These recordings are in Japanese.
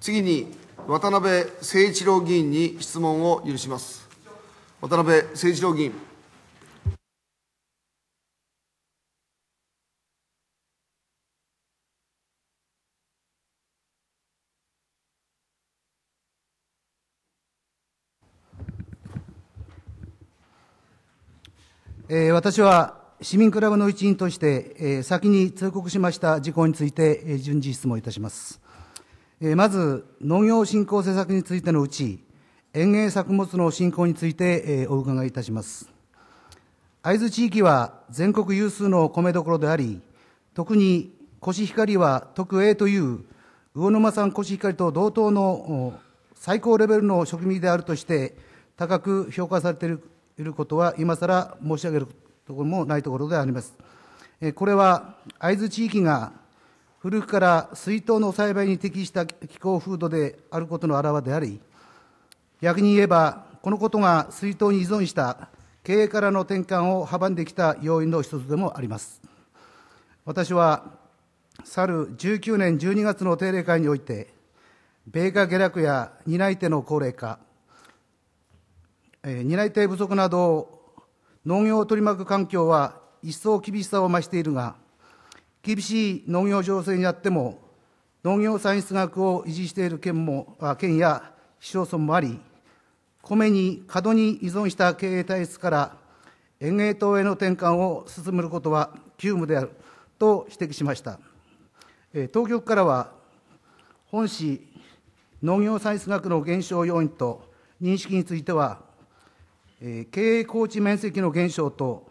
次に渡辺誠一郎議員に質問を許します。渡辺誠一郎議員。え私は市民クラブの一員として、え先に通告しました事項について、え順次質問いたします。えまず農業振興政策についてのうち園芸作物の振興について、えお伺いいたします会津地域は全国有数の米どころであり特にコシヒカリは特 A という魚沼産コシヒカリと同等の最高レベルの食味であるとして高く評価されていることは今更申し上げるところもないところでありますこれは会津地域が古くから水筒の栽培に適した気候風土であることの表であり、逆に言えば、このことが水筒に依存した経営からの転換を阻んできた要因の一つでもあります。私は、去る19年12月の定例会において、米価下落や担い手の高齢化、えー、担い手不足など農業を取り巻く環境は一層厳しさを増しているが、厳しい農業情勢にあっても、農業産出額を維持している県も県や市町村もあり、米に過度に依存した経営体質から園芸等への転換を進めることは急務であると指摘しました。え当局からは、本市農業産出額の減少要因と認識については、え経営高地面積の減少と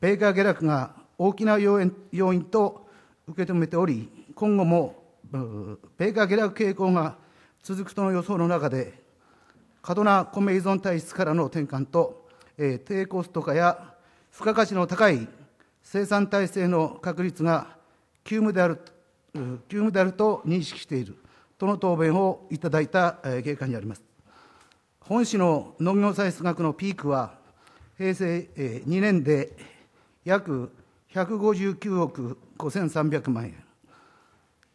米価下落が大きな要因と受け止めており、今後も米価下落傾向が続くとの予想の中で、過度な米依存体質からの転換と、えー、低コスト化や付加価値の高い生産体制の確立が急務である急務であると認識しているとの答弁をいただいた、えー、経過にあります。本市の農業歳出額のピークは平成2年で約159億5300万円、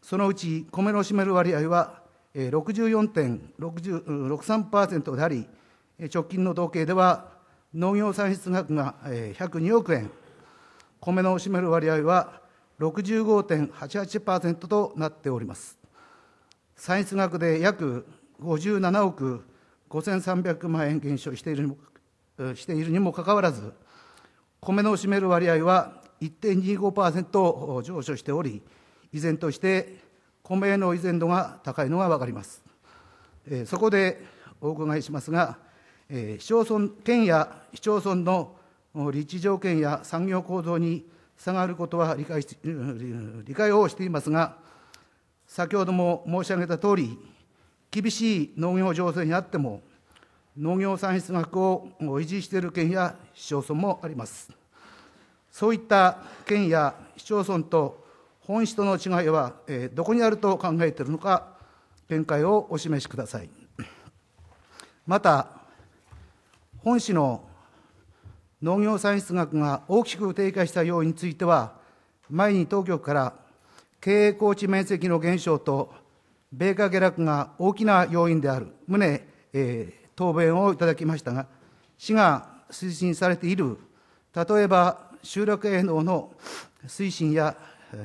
そのうち米の占める割合は64.63%であり、直近の統計では農業産出額が102億円、米の占める割合は65.88%となっております。産出額で約57億5300万円減少しているにもしているにもかかわらず、米の占める割合は1.25%上昇しており、依然として米への依然度が高いのが分かります。えそこでお伺いしますが、え市町村県や市町村の立地条件や産業構造に差があることは理解し理解をしていますが、先ほども申し上げたとおり、厳しい農業情勢にあっても、農業産出額を維持している県や市町村もあります。そういった県や市町村と本市との違いは、えー、どこにあると考えているのか、見解をお示しください。また、本市の農業産出額が大きく低下した要因については、前に当局から経営高地面積の減少と米価下落が大きな要因である旨、えー、答弁をいただきましたが、市が推進されている、例えば集落営農の推進や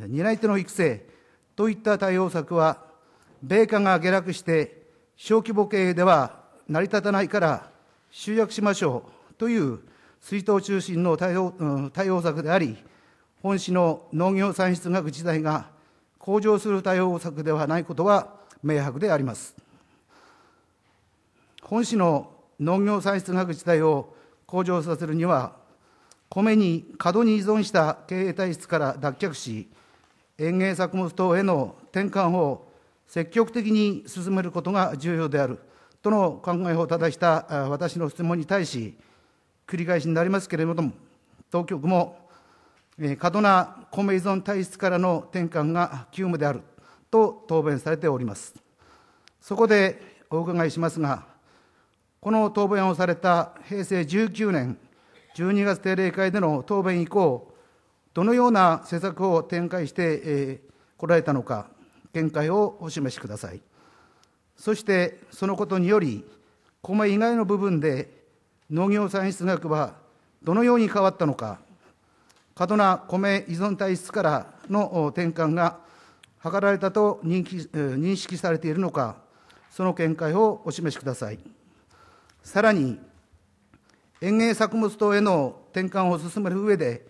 担い手の育成といった対応策は、米価が下落して小規模経営では成り立たないから集約しましょうという水道中心の対応対応策であり、本市の農業産出額自体が向上する対応策ではないことは明白であります。本市の農業産出額自体を向上させるには、米に過度に依存した経営体質から脱却し、園芸作物等への転換を積極的に進めることが重要であるとの考えを正した私の質問に対し、繰り返しになりますけれども、当局も過度な米依存体質からの転換が急務であると答弁されております。そこでお伺いしますが、この答弁をされた平成19年12月定例会での答弁以降、どのような施策を展開してこられたのか、見解をお示しください。そして、そのことにより、米以外の部分で農業産出額はどのように変わったのか、過度な米依存体質からの転換が図られたと認識されているのか、その見解をお示しください。さらに、園芸作物等への転換を進める上で、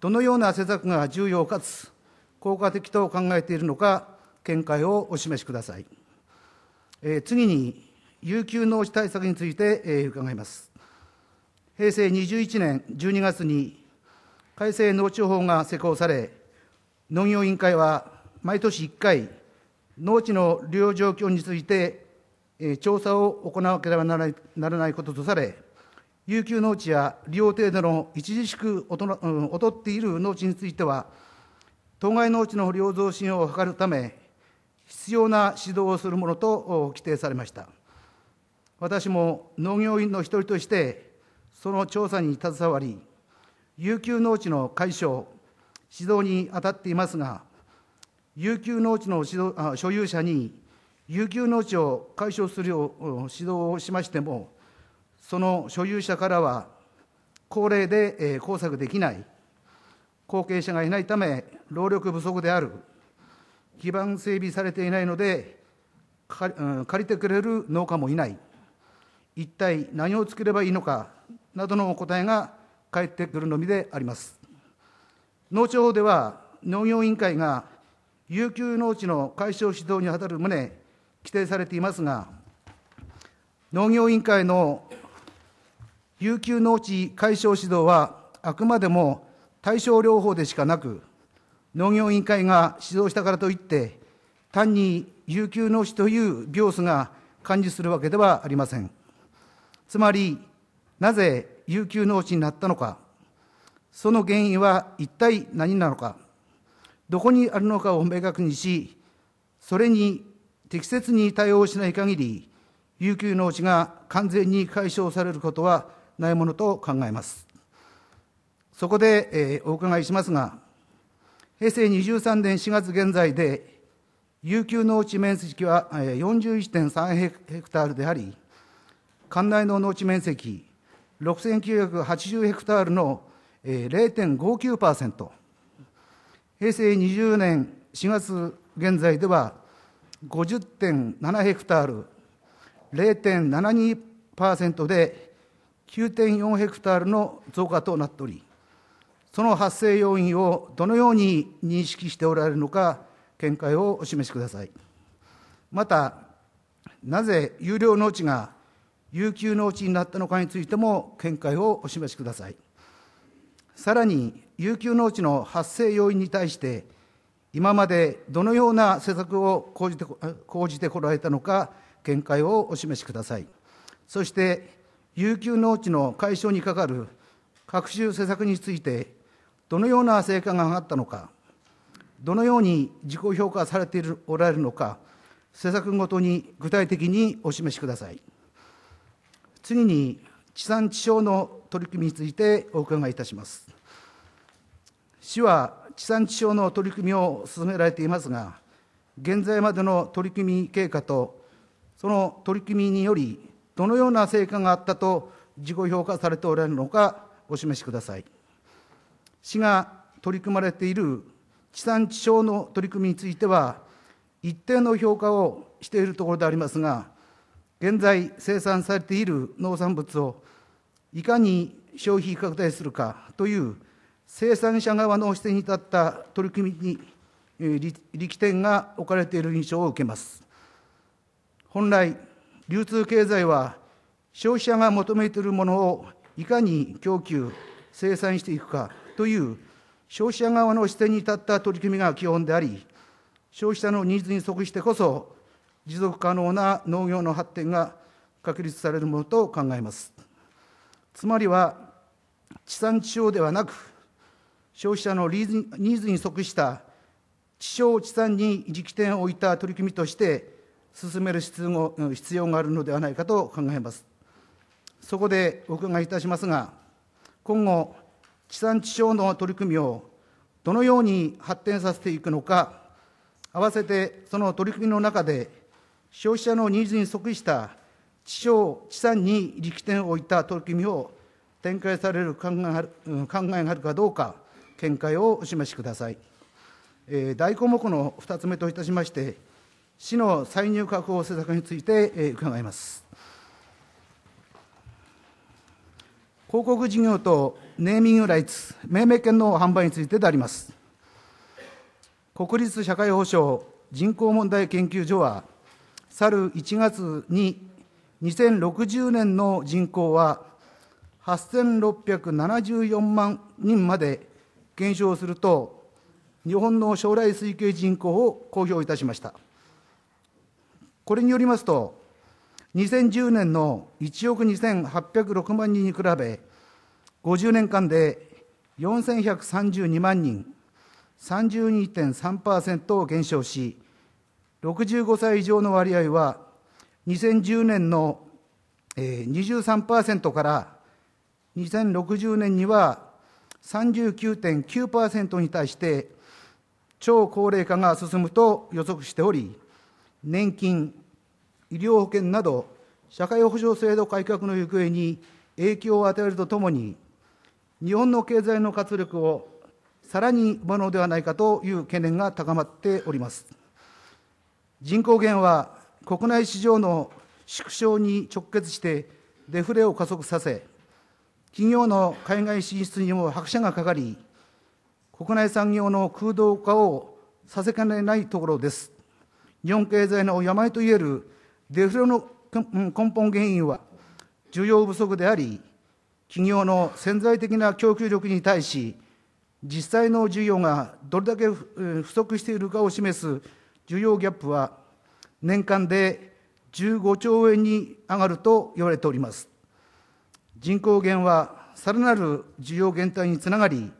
どのような施策が重要かつ効果的と考えているのか、見解をお示しください。えー、次に、有給農地対策について、えー、伺います。平成21年12月に、改正農地法が施行され、農業委員会は毎年1回、農地の利用状況について、えー、調査を行わなければならないこととされ、有給農地や利用程度の著しく劣っている農地については、当該農地の利用増進を図るため、必要な指導をするものと規定されました。私も農業員の一人として、その調査に携わり、有給農地の解消、指導に当たっていますが、有給農地の指導所有者に、有給農地を解消するよう指導をしましても、その所有者からは高齢で工作できない後継者がいないため労力不足である基盤整備されていないので借りてくれる農家もいない一体何を作ればいいのかなどのお答えが返ってくるのみであります農地法では農業委員会が有給農地の解消指導に当たる旨規定されていますが農業委員会の有給農地解消指導はあくまでも対症療法でしかなく、農業委員会が指導したからといって、単に有給農地という病巣が感じするわけではありません。つまり、なぜ有給農地になったのか、その原因は一体何なのか、どこにあるのかを明確にし、それに適切に対応しない限り、有給農地が完全に解消されることはないものと考えます。そこで、えー、お伺いしますが、平成23年4月現在で、有給農地面積は41.3ヘクタールであり、館内の農地面積6980ヘクタールの0.59%、平成20年4月現在では50.7ヘクタール、0.72%で9.4ヘクタールの増加となっており、その発生要因をどのように認識しておられるのか、見解をお示しください。また、なぜ有料農地が有給農地になったのかについても見解をお示しください。さらに、有給農地の発生要因に対して、今までどのような施策を講じて講じてこられたのか、見解をお示しください。そして、有給農地の解消にかかる各種施策について、どのような成果が上がったのか、どのように自己評価されておられるのか、施策ごとに具体的にお示しください。次に、地産地消の取り組みについてお伺いいたします。市は地産地消の取り組みを進められていますが、現在までの取り組み経過と、その取り組みによりどのような成果があったと自己評価されておられるのかお示しください市が取り組まれている地産地消の取り組みについては一定の評価をしているところでありますが現在生産されている農産物をいかに消費拡大するかという生産者側の視点に立った取り組みに力点が置かれている印象を受けます。本来流通経済は消費者が求めているものをいかに供給、生産していくかという消費者側の視点に立った取り組みが基本であり、消費者のニーズに即してこそ、持続可能な農業の発展が確立されるものと考えます。つまりは、地産地消ではなく、消費者のニーズに即した地消地産に力点を置いた取り組みとして、進める必要があるのではないかと考えます。そこでお伺いいたしますが、今後、地産地消の取り組みをどのように発展させていくのか、併せてその取り組みの中で、消費者のニーズに即した地消、地産に力点を置いた取り組みを展開される考えがあるかどうか、見解をお示しください。えー、大項目の2つ目といたしまして、市の歳入確保政策について、え伺います。広告事業とネーミングライツ、命名権の販売についてであります。国立社会保障人口問題研究所は、去る1月に2060年の人口は8674万人まで減少すると、日本の将来推計人口を公表いたしました。これによりますと、2010年の1億2806万人に比べ、50年間で4132万人、32.3%減少し、65歳以上の割合は、2010年の23%から2060年には39.9%に対して、超高齢化が進むと予測しており、年金、医療保険など、社会保障制度改革の行方に影響を与えるとともに、日本の経済の活力をさらに奪うのではないかという懸念が高まっております。人口減は国内市場の縮小に直結してデフレを加速させ、企業の海外進出にも拍車がかかり、国内産業の空洞化をさせかねないところです。日本経済の病といえるデフレの根本原因は、需要不足であり、企業の潜在的な供給力に対し、実際の需要がどれだけ不足しているかを示す需要ギャップは、年間で15兆円に上がると言われております。人口減はさらなる需要減退につながり、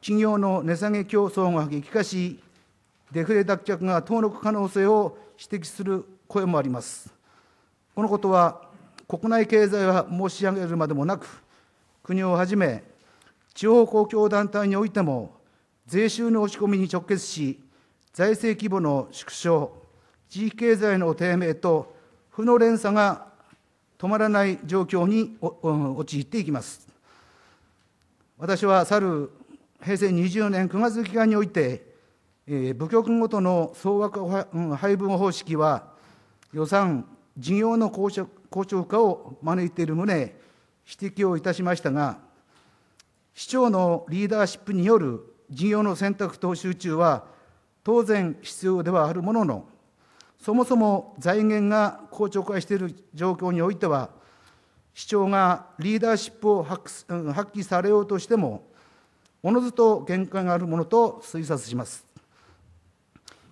企業の値下げ競争が激化し、デフレ脱却が登録可能性を指摘する声もあります。このことは、国内経済は申し上げるまでもなく、国をはじめ、地方公共団体においても、税収の落ち込みに直結し、財政規模の縮小、地域経済の低迷と、負の連鎖が止まらない状況に陥っていきます。私は去る平成20年9月期間において、え部局ごとの総額配分方式は、予算、事業の公直化を招いている旨、指摘をいたしましたが、市長のリーダーシップによる事業の選択と集中は、当然必要ではあるものの、そもそも財源が公直化している状況においては、市長がリーダーシップを発揮されようとしても、おのずと限界があるものと推察します。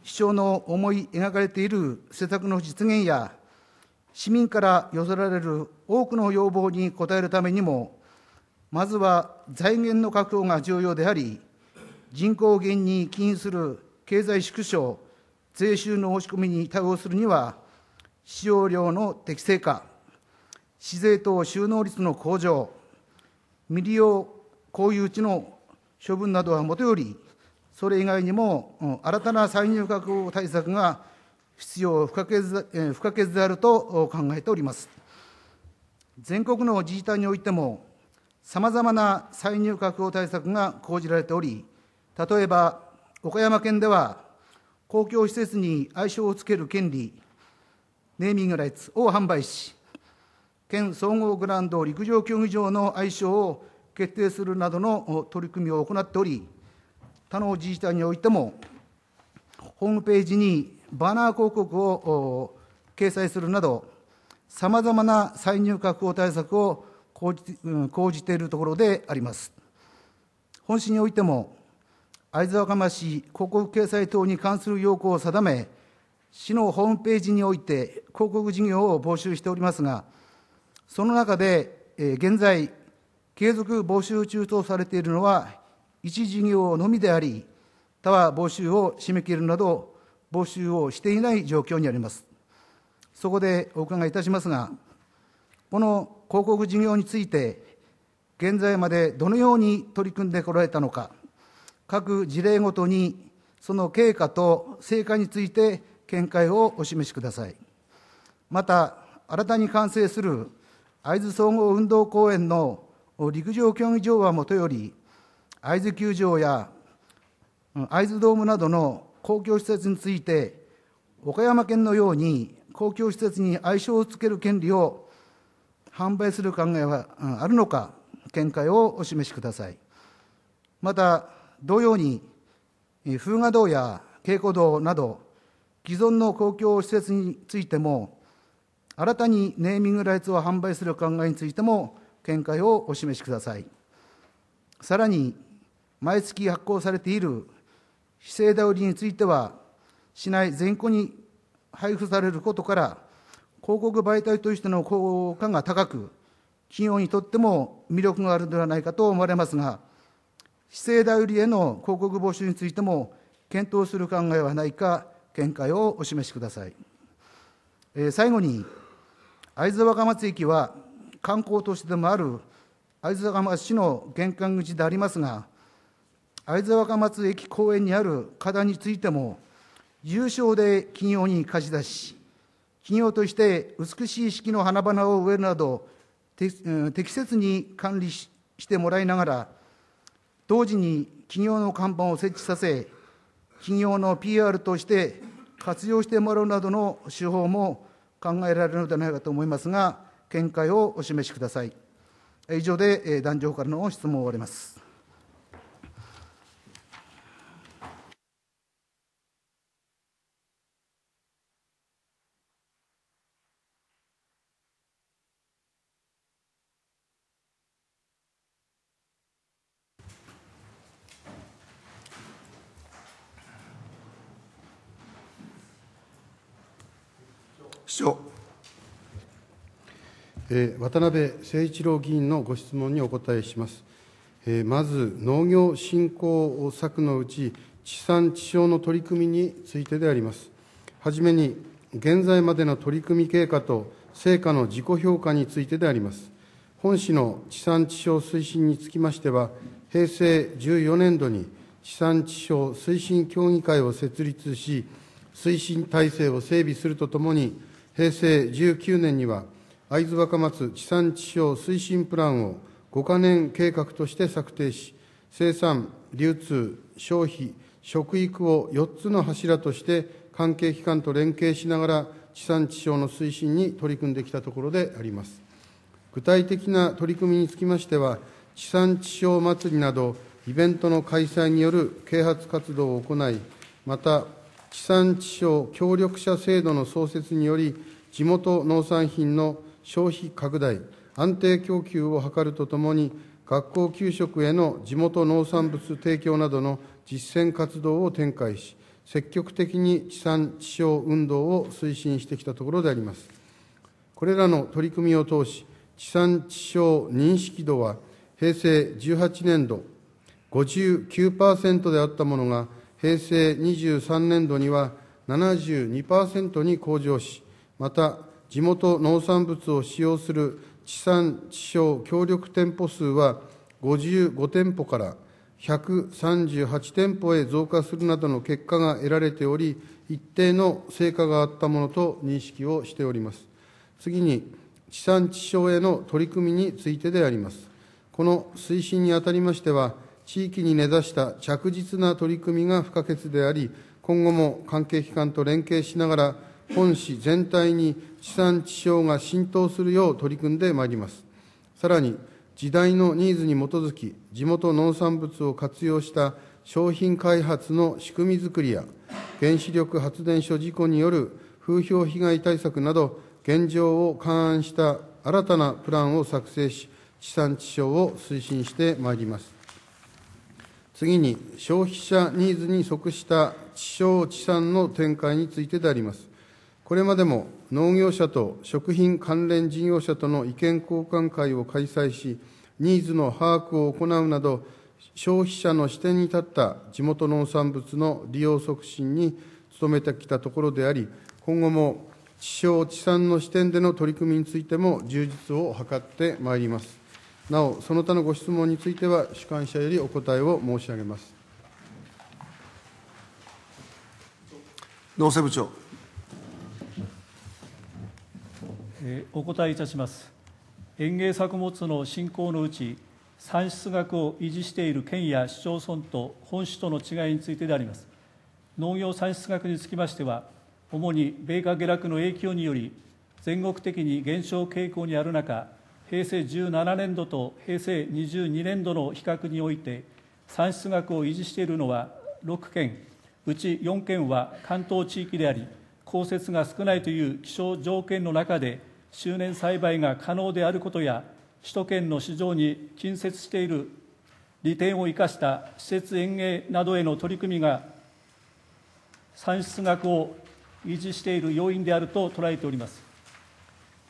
市長の思い描かれている施策の実現や、市民から寄せられる多くの要望に応えるためにも、まずは財源の確保が重要であり、人口減に起因する経済縮小、税収の押し込みに対応するには、使用量の適正化、市税等収納率の向上、未利用公有地の処分などはもとより、それ以外にも、新たな歳入閣対策が必要不可欠不可欠であると考えております。全国の自治体においても、さまざまな歳入確保対策が講じられており、例えば岡山県では、公共施設に愛称をつける権利、ネーミングライツを販売し、県総合グラウンド陸上競技場の愛称を決定するなどの取り組みを行っており、他の自治体においても、ホームページにバナー広告を掲載するなど、さまざまな再入確保対策を講じ講じているところであります。本市においても、会津若松市広告掲載等に関する要項を定め、市のホームページにおいて広告事業を募集しておりますが、その中で、え現在、継続募集中とされているのは一事業のみであり、他は募集を締め切るなど、募集をしていない状況にあります。そこでお伺いいたしますが、この広告事業について、現在までどのように取り組んでこられたのか、各事例ごとにその経過と成果について見解をお示しください。また、新たに完成する会津総合運動公園の陸上競技場はもとより、会津球場や会津ドームなどの公共施設について岡山県のように公共施設に愛称をつける権利を販売する考えはあるのか見解をお示しくださいまた同様に風雅堂や稽古堂など既存の公共施設についても新たにネーミングライツを販売する考えについても見解をお示しくださいさらに毎月発行されている非正代りについては、市内全庫に配布されることから、広告媒体としての効果が高く、企業にとっても魅力があるのではないかと思われますが、非正代売りへの広告募集についても検討する考えはないか、見解をお示しください。えー、最後に、会津若松駅は観光都市でもある会津若松市の玄関口でありますが、会津若松駅公園にある花壇についても、重症で企業に貸し出し、企業として美しい四季の花々を植えるなど、適切に管理してもらいながら、同時に企業の看板を設置させ、企業の PR として活用してもらうなどの手法も考えられるのではないかと思いますが、見解をお示しください。以上で、え壇上からの質問を終わります。書渡辺誠一郎議員のご質問にお答えします。まず、農業振興策のうち、地産地消の取り組みについてであります。はじめに、現在までの取り組み経過と成果の自己評価についてであります。本市の地産地消推進につきましては、平成14年度に地産地消推進協議会を設立し、推進体制を整備するとともに、平成19年には会津若松地産地消推進プランを5か年計画として策定し生産流通消費食育を4つの柱として関係機関と連携しながら地産地消の推進に取り組んできたところであります具体的な取り組みにつきましては地産地消祭りなどイベントの開催による啓発活動を行いまた地産地消協力者制度の創設により地元農産品の消費拡大安定供給を図るとともに学校給食への地元農産物提供などの実践活動を展開し積極的に地産地消運動を推進してきたところでありますこれらの取り組みを通し地産地消認識度は平成18年度59%であったものが平成23年度には72%に向上し、また地元農産物を使用する地産地消協力店舗数は55店舗から138店舗へ増加するなどの結果が得られており、一定の成果があったものと認識をしております。次に、地産地消への取り組みについてであります。この推進にあたりましては、地域に根ざした着実な取り組みが不可欠であり、今後も関係機関と連携しながら、本市全体に地産地消が浸透するよう取り組んでまいります。さらに、時代のニーズに基づき、地元農産物を活用した商品開発の仕組みづくりや、原子力発電所事故による風評被害対策など、現状を勘案した新たなプランを作成し、地産地消を推進してまいります。次に、消費者ニーズに即した地消地産の展開についてであります。これまでも農業者と食品関連事業者との意見交換会を開催し、ニーズの把握を行うなど、消費者の視点に立った地元農産物の利用促進に努めてきたところであり、今後も地消地産の視点での取り組みについても充実を図ってまいります。なお、その他のご質問については、主管者よりお答えを申し上げます。農政部長。えお答えいたします。園芸作物の振興のうち、産出額を維持している県や市町村と本市との違いについてであります。農業産出額につきましては、主に米価下落の影響により、全国的に減少傾向にある中、平成17年度と平成22年度の比較において産出額を維持しているのは6県うち4県は関東地域であり降雪が少ないという気象条件の中で周年栽培が可能であることや首都圏の市場に近接している利点を生かした施設園芸などへの取り組みが産出額を維持している要因であると捉えております。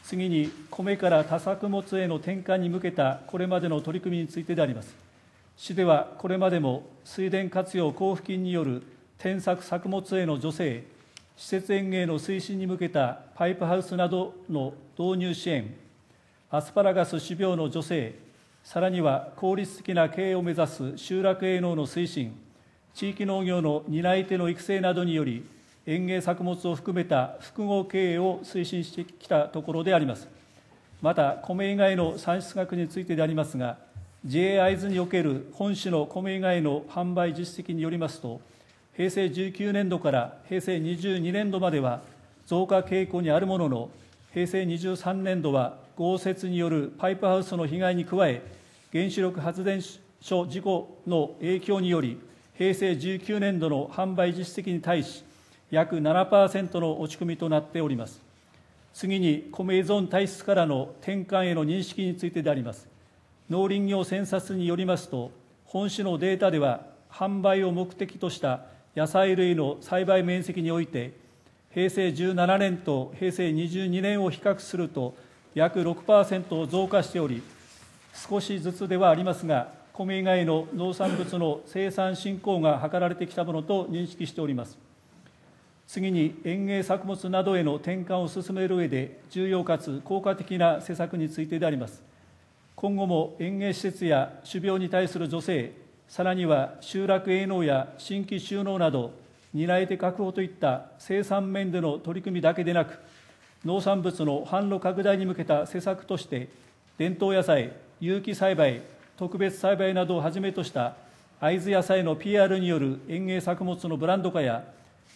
次に米から多作物への転換に向けたこれまでの取り組みについてであります市ではこれまでも水田活用交付金による転作作物への助成施設園芸の推進に向けたパイプハウスなどの導入支援アスパラガス種苗の助成さらには効率的な経営を目指す集落営農の推進地域農業の担い手の育成などにより園芸作物を含めた複合経営を推進してきたところであります。また、米以外の産出額についてでありますが、j i 会における本市の米以外の販売実績によりますと、平成19年度から平成22年度までは増加傾向にあるものの、平成23年度は豪雪によるパイプハウスの被害に加え、原子力発電所事故の影響により、平成19年度の販売実績に対し、約7%の落ち込みとなっております次に米依存体質からの転換への認識についてであります農林業センサスによりますと本市のデータでは販売を目的とした野菜類の栽培面積において平成17年と平成22年を比較すると約6%増加しており少しずつではありますが米以外の農産物の生産振興が図られてきたものと認識しております。次に園芸作物などへの転換を進める上で重要かつ効果的な施策についてであります今後も園芸施設や種苗に対する助成さらには集落営農や新規収納など担い手確保といった生産面での取り組みだけでなく農産物の販路拡大に向けた施策として伝統野菜有機栽培特別栽培などをはじめとした会津野菜の PR による園芸作物のブランド化や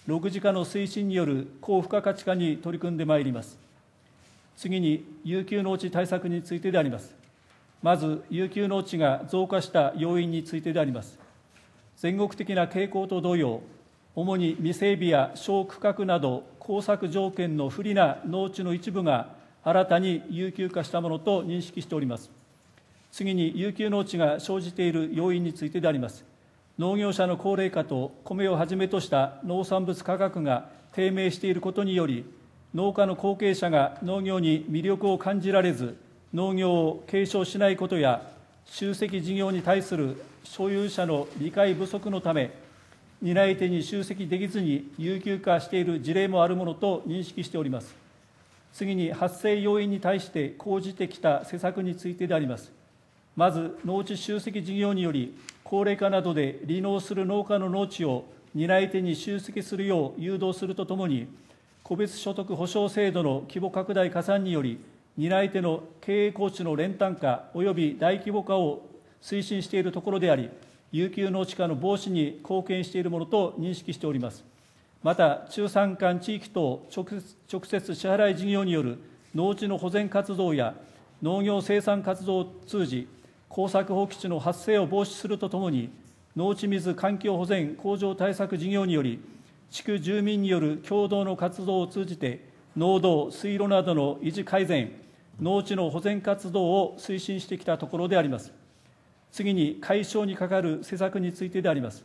6次化の推進による高付加価値化に取り組んでまいります次に有給農地対策についてでありますまず有給農地が増加した要因についてであります全国的な傾向と同様主に未整備や小区画など工作条件の不利な農地の一部が新たに有給化したものと認識しております次に有給農地が生じている要因についてであります農業者の高齢化と米をはじめとした農産物価格が低迷していることにより、農家の後継者が農業に魅力を感じられず、農業を継承しないことや、集積事業に対する所有者の理解不足のため、担い手に集積できずに有給化している事例もあるものと認識しております。次に発生要因に対して講じてきた施策についてであります。まず農地集積事業により、高齢化などで離農する農家の農地を担い手に集積するよう誘導するとともに、個別所得保障制度の規模拡大加算により、担い手の経営構築の連単化および大規模化を推進しているところであり、有給農地化の防止に貢献しているものと認識しております。また、中山間地域等直接支払い事業による農地の保全活動や農業生産活動を通じ、耕作放棄地の発生を防止するとともに、農地水環境保全向上対策事業により、地区住民による共同の活動を通じて、農道、水路などの維持改善、農地の保全活動を推進してきたところであります。次に解消にかかる施策についてであります。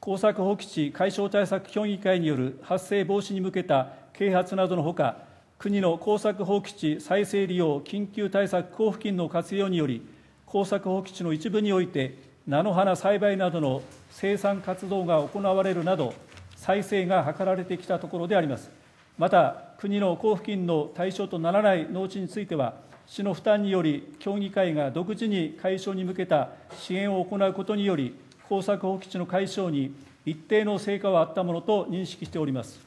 耕作放棄地解消対策協議会による発生防止に向けた啓発などのほか、国の耕作放棄地再生利用緊急対策交付金の活用により、耕作放棄地の一部において菜の花栽培などの生産活動が行われるなど再生が図られてきたところでありますまた国の交付金の対象とならない農地については市の負担により協議会が独自に解消に向けた支援を行うことにより耕作放棄地の解消に一定の成果はあったものと認識しております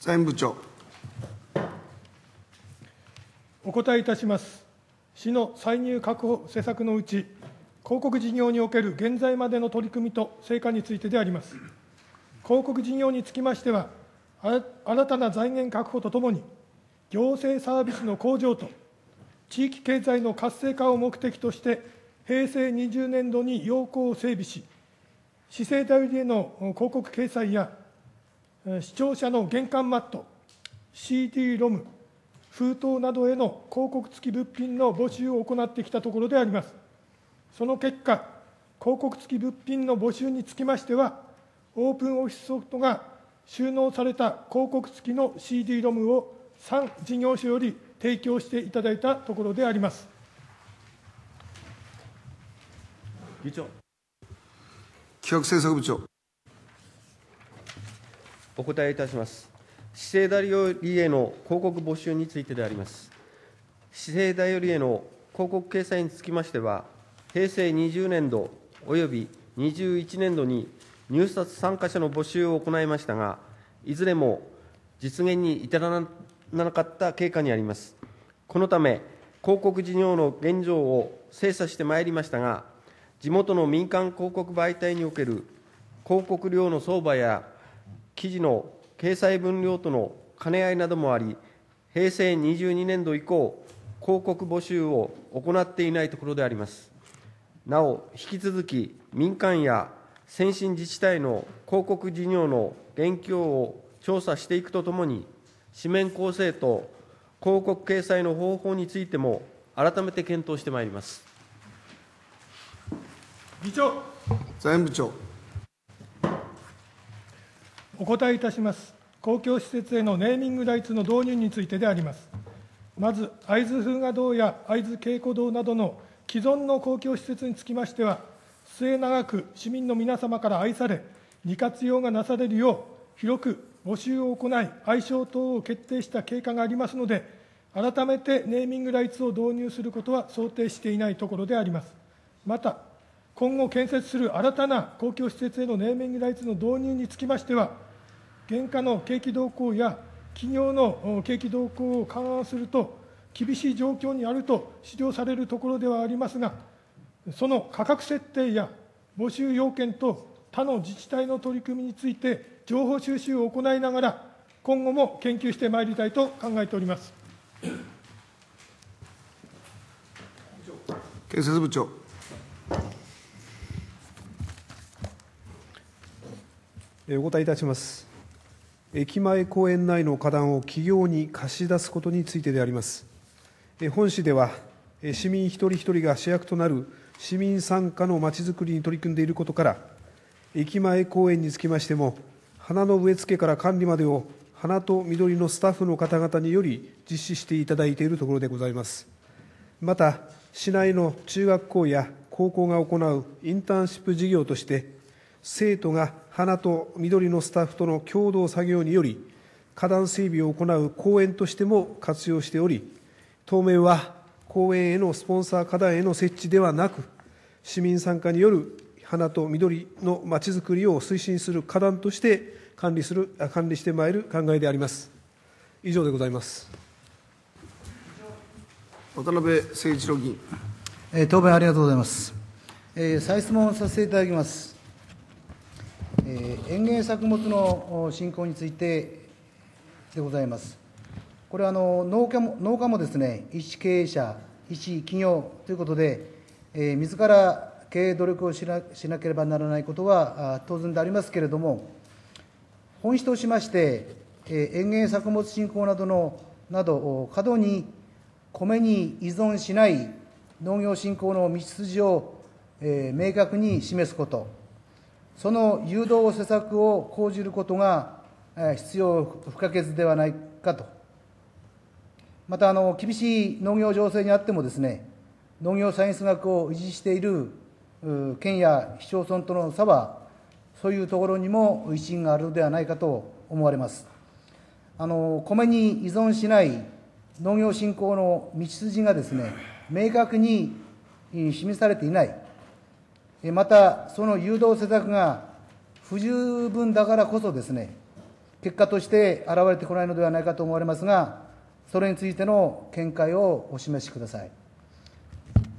財務部長お答えいたします。市の歳入確保施策のうち、広告事業における現在までの取り組みと成果についてであります。広告事業につきましては、新たな財源確保とともに、行政サービスの向上と、地域経済の活性化を目的として、平成20年度に要項を整備し、市政代理への広告掲載や、視聴者の玄関マット、CD ロム、封筒などへの広告付き物品の募集を行ってきたところであります。その結果、広告付き物品の募集につきましては、オープンオフィスソフトが収納された広告付きの CD ロムを3事業所より提供していただいたところであります。議長企画政策部長お答えいたします市政だよりへの広告募集についてであります。市政だよりへの広告掲載につきましては、平成20年度および21年度に入札参加者の募集を行いましたが、いずれも実現に至らなかった経過にあります。このため、広告事業の現状を精査してまいりましたが、地元の民間広告媒体における広告料の相場や記事の掲載分量との兼ね合いなどもあり、平成22年度以降、広告募集を行っていないところであります。なお、引き続き民間や先進自治体の広告事業の現況を調査していくとともに、紙面構成と広告掲載の方法についても改めて検討してまいります。議長財務長お答えいたします。公共施設へのネーミングライツの導入についてであります。まず、会津風雅堂や会津稽古堂などの既存の公共施設につきましては、末永く市民の皆様から愛され、利活用がなされるよう、広く募集を行い、愛称等を決定した経過がありますので、改めてネーミングライツを導入することは想定していないところであります。また、今後建設する新たな公共施設へのネーミングライツの導入につきましては、現下の景気動向や企業の景気動向を勘案すると、厳しい状況にあると指導されるところではありますが、その価格設定や募集要件と他の自治体の取り組みについて、情報収集を行いながら、今後も研究してまいりたいと考えております。建設部長。お答えいたします。駅前公園内の花壇を企業に貸し出すことについてであります本市では市民一人一人が主役となる市民参加のまちづくりに取り組んでいることから駅前公園につきましても花の植え付けから管理までを花と緑のスタッフの方々により実施していただいているところでございますまた市内の中学校や高校が行うインターンシップ事業として生徒が花と緑のスタッフとの共同作業により花壇整備を行う公園としても活用しており当面は公園へのスポンサー花壇への設置ではなく市民参加による花と緑のまちづくりを推進する花壇として管理する管理してまいる考えであります以上でございます渡辺誠一郎議員、えー、答弁ありがとうございます、えー、再質問させていただきますえー、園芸作物の振興についてでございます。これはあの農家も農家もですね、一経営者、一企業ということで、えー、自ら経営努力をしなしなければならないことは当然でありますけれども、本質としまして、えー、園芸作物振興などのなど過度に米に依存しない農業振興の道筋を、えー、明確に示すこと。その誘導施策を講じることが必要不可欠ではないかと、またあの厳しい農業情勢にあってもです、ね、農業産出額学を維持している県や市町村との差は、そういうところにも一因があるのではないかと思われます。あの米に依存しない農業振興の道筋がですね明確に示されていないまたその誘導施策が不十分だからこそですね、結果として現れてこないのではないかと思われますが、それについての見解をお示しください。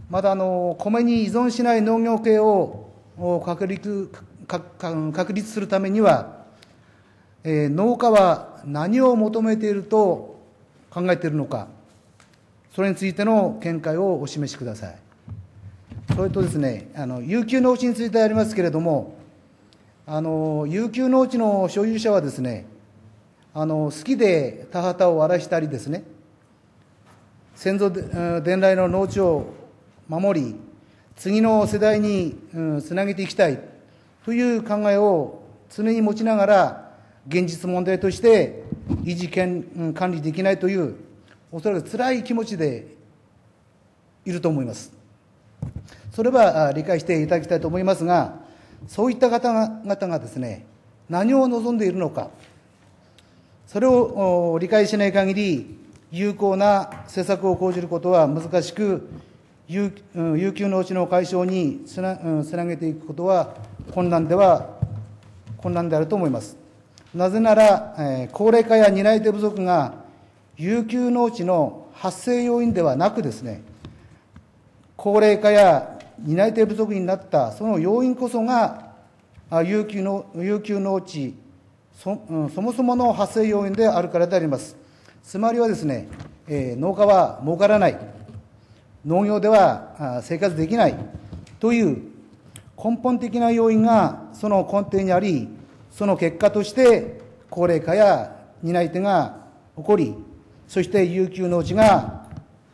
またあの、米に依存しない農業系を確立確立するためには、え農家は何を求めていると考えているのか、それについての見解をお示しください。それとですねあの有給農地についてありますけれどもあの有給農地の所有者はですねあの好きで田畑を荒らしたりですね先祖伝来の農地を守り次の世代につなげていきたいという考えを常に持ちながら現実問題として維持権管理できないというおそらく辛い気持ちでいると思いますそれは理解していただきたいと思いますが、そういった方々がですね、何を望んでいるのか、それを理解しない限り、有効な施策を講じることは難しく、有給のうちの解消につなつなげていくことは困難では困難であると思います。なぜなら、えー、高齢化や担い手不足が有給農地の発生要因ではなくですね、高齢化や担い手不足になったその要因こそが有給の有給農地そ,、うん、そもそもの発生要因であるからでありますつまりはですね、えー、農家は儲からない農業では生活できないという根本的な要因がその根底にありその結果として高齢化や担い手が起こりそして有給農地が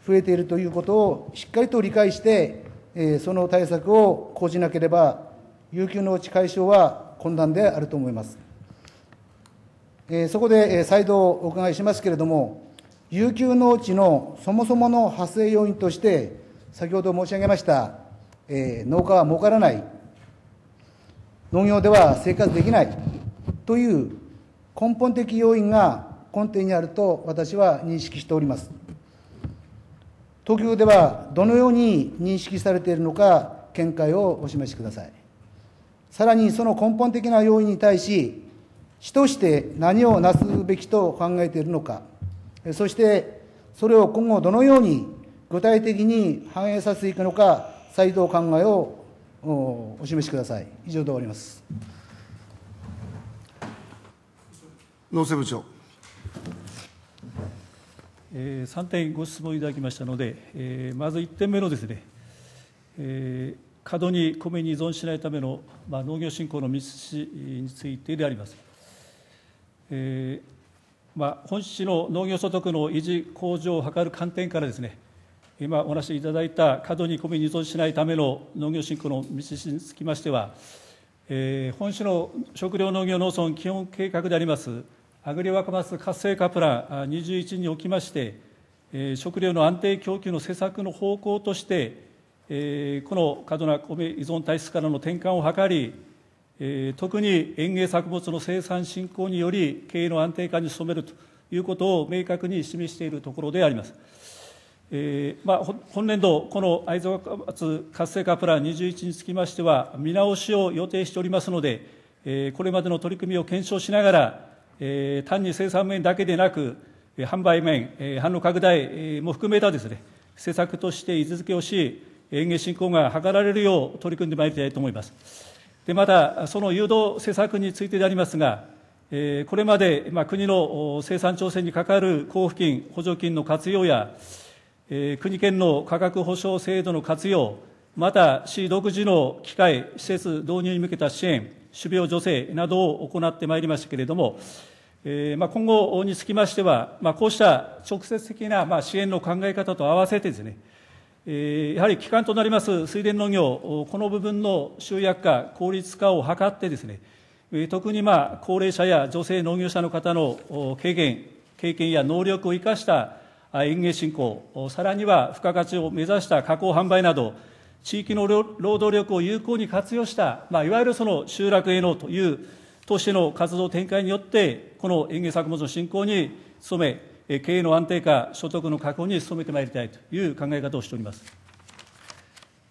増えているということをしっかりと理解してえその対策を講じなければ、有給のうち解消は困難であると思います。えそこで、え再度お伺いしますけれども、有給農地のそもそもの発生要因として、先ほど申し上げました、え農家は儲からない、農業では生活できないという根本的要因が根底にあると私は認識しております。東京ではどのように認識されているのか、見解をお示しください。さらにその根本的な要因に対し、主として何をなすべきと考えているのか、そしてそれを今後どのように具体的に反映させていくのか、再度考えをお示しください。以上で終わります。農政部長。え3点ご質問いただきましたので、えまず1点目のですね、え過度に米に依存しないための、まあ、農業振興の道筋についてであります。えまあ、本市の農業所得の維持向上を図る観点からですね、今お話しいただいた過度に米に依存しないための農業振興の道筋につきましては、えー、本市の食料農業農村基本計画でありますアグリ若松活性化プラン21におきまして、食料の安定供給の施策の方向として、この過度な米依存体質からの転換を図り、特に園芸作物の生産振興により、経営の安定化に努めるということを明確に示しているところであります。えーまあ、本年度、この会津若松活性化プラン21につきましては、見直しを予定しておりますので、えこれまでの取り組みを検証しながら、え単に生産面だけでなく、販売面、え販路拡大も含めたですね、施策として位置づけをし、園芸振興が図られるよう取り組んでまいりたいと思います。で、また、その誘導政策についてでありますが、えこれまで、まあ、国の生産調整にかかる交付金、補助金の活用や、え国県の価格保障制度の活用、また、市独自の機械、施設導入に向けた支援、種苗助成などを行ってまいりましたけれども、えーまあ、今後につきましては、まあ、こうした直接的な、まあ、支援の考え方と合わせてですね、えー、やはり基幹となります水田農業、この部分の集約化、効率化を図ってですね、特にまあ高齢者や女性農業者の方の経験、経験や能力を生かした園芸振興、さらには付加価値を目指した加工販売など、地域の労働力を有効に活用した、まあ、いわゆるその集落営農というとしての活動展開によって、この園芸作物の振興に努め、経営の安定化、所得の確保に努めてまいりたいという考え方をしております。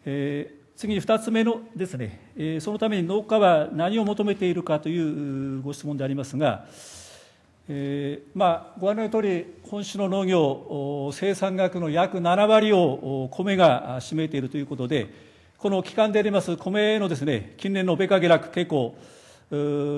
えー、次に2つ目のですね、えー、そのために農家は何を求めているかというご質問でありますが、えーまあ、ご案内のとおり、本州の農業、生産額の約7割を米が占めているということで、この期間であります米のですね近年の米価下落傾向、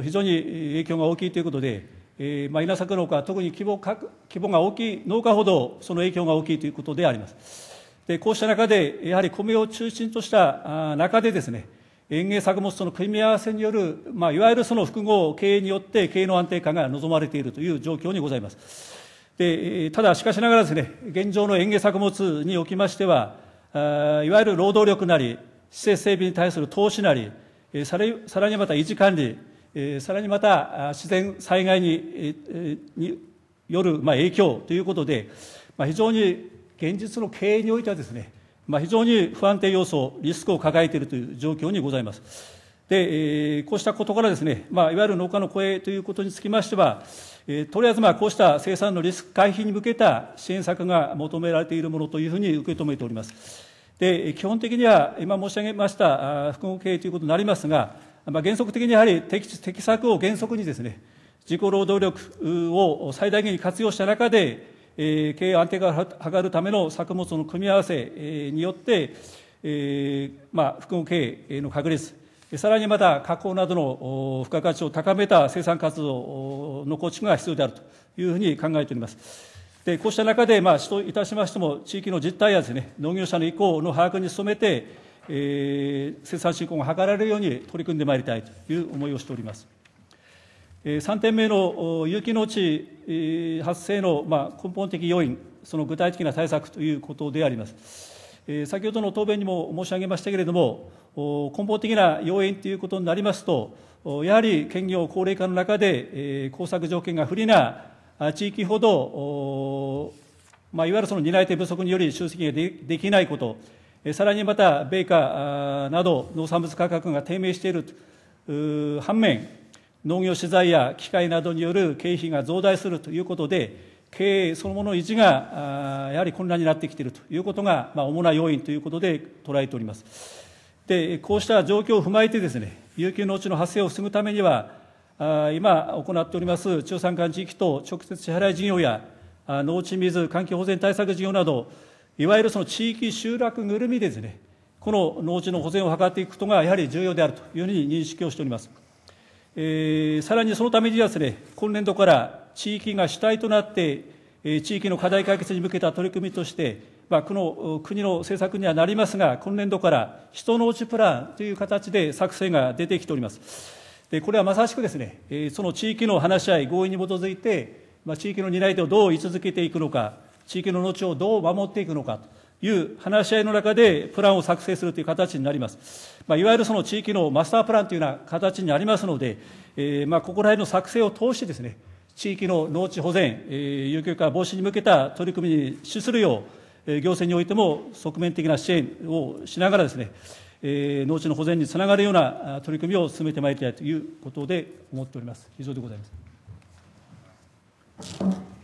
非常に影響が大きいということで、えーまあ、稲作農家、特に規模規模が大きい農家ほど、その影響が大きいということであります。でこうした中で、やはり米を中心とした中でですね、園芸作物との組み合わせによる、まあ、いわゆるその複合経営によって経営の安定化が望まれているという状況にございます。でただ、しかしながらですね、現状の園芸作物におきましては、あいわゆる労働力なり、施設整備に対する投資なり、さらさらにまた維持管理、さらにまた自然災害にによる、まあ、影響ということで、まあ、非常に現実の経営においてはですね、まあ、非常に不安定要素、リスクを抱えているという状況にございます。で、えー、こうしたことからですね、まあ、いわゆる農家の声ということにつきましては、えー、とりあえずまあこうした生産のリスク回避に向けた支援策が求められているものというふうに受け止めております。で、基本的には今申し上げました複合経営ということになりますが、まあ、原則的にやはり適適策を原則にですね、自己労働力を最大限に活用した中で、え経営安定化を図るための作物の組み合わせ、によって、えーまあ、複合経営の確立、さらにまた加工などの付加価値を高めた生産活動の構築が必要であるというふうに考えております。でこうした中で、まあ、市といたしましても、地域の実態やです、ね、農業者の意向の把握に努めて、えー、生産振興が図られるように取り組んでまいりたいという思いをしております。3点目の有機農地発生の根本的要因、その具体的な対策ということであります。先ほどの答弁にも申し上げましたけれども、根本的な要因ということになりますと、やはり県業高齢化の中で、耕作条件が不利な地域ほど、まあ、いわゆるその担い手不足により集積ができないこと、さらにまた米価など農産物価格が低迷していると反面、農業資材や機械などによる経費が増大するということで、経営そのものの維持がやはり混乱になってきているということが、まあ、主な要因ということで捉えております。で、こうした状況を踏まえてですね、有給農地の発生を防ぐためには、今行っております中山間地域と直接支払い事業や農地水環境保全対策事業など、いわゆるその地域集落ぐるみでですね、この農地の保全を図っていくことがやはり重要であるというふうに認識をしております。えー、さらにそのためにですね、今年度から地域が主体となって、えー、地域の課題解決に向けた取り組みとして、まあ、この国の政策にはなりますが、今年度から人のうちプランという形で作成が出てきております。でこれはまさしくですね、えー、その地域の話し合い、合意に基づいて、まあ、地域の担い手をどう位置づけていくのか、地域の後をどう守っていくのかいう話し合いの中でプランを作成するという形になります。まあ、いわゆるその地域のマスタープランというような形になりますので、えー、まあここら辺の作成を通してですね、地域の農地保全、えー、有給化防止に向けた取り組みに資するよう、えー、行政においても側面的な支援をしながらですね、えー、農地の保全につながるような取り組みを進めてまいりたいということで思っております。以上でございます。